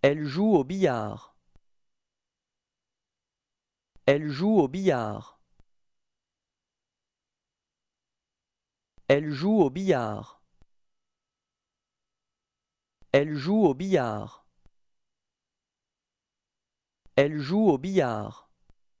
Elle joue au billard. Elle joue au billard. Elle joue au billard. Elle joue au billard. Elle joue au billard.